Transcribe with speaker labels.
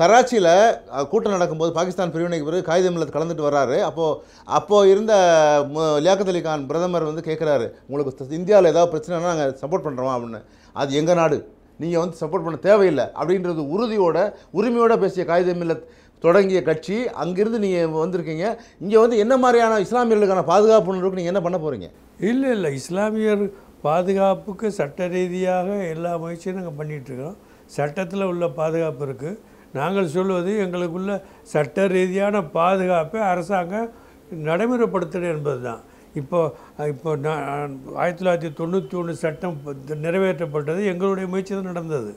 Speaker 1: கராச்சியில் கூட்டம் நடக்கும்போது பாகிஸ்தான் பிரிவினைக்கு பிறகு காகித மில்லத் கலந்துட்டு வர்றாரு அப்போது அப்போது இருந்த லியாக்கத் அலி கான் பிரதமர் வந்து கேட்குறாரு உங்களுக்கு இந்தியாவில் ஏதாவது பிரச்சனைனா நாங்கள் சப்போர்ட் பண்ணுறோம் அப்படின்னு அது எங்கள் நாடு நீங்கள் வந்து சப்போர்ட் பண்ண தேவையில்லை அப்படின்றது உறுதியோட உரிமையோடு பேசிய காகித மில்லத் தொடங்கிய கட்சி அங்கிருந்து நீங்கள் வந்திருக்கீங்க இங்கே வந்து என்ன மாதிரியான இஸ்லாமியர்களுக்கான பாதுகாப்பு நீங்கள் என்ன பண்ண போகிறீங்க இல்லை இல்லை இஸ்லாமியர் பாதுகாப்புக்கு
Speaker 2: சட்ட ரீதியாக எல்லா முயற்சியும் நாங்கள் பண்ணிகிட்ருக்கிறோம் சட்டத்தில் உள்ள பாதுகாப்பு இருக்குது நாங்கள் சொல்வது எங்களுக்குள்ள சட்ட ரீதியான பாதுகாப்பை அரசாங்கம் நடைமுறைப்படுத்தணும் என்பது தான் இப்போது இப்போ நான் ஆயிரத்தி தொள்ளாயிரத்தி தொண்ணூற்றி ஒன்று சட்டம் நிறைவேற்றப்பட்டது எங்களுடைய முயற்சி தான் நடந்தது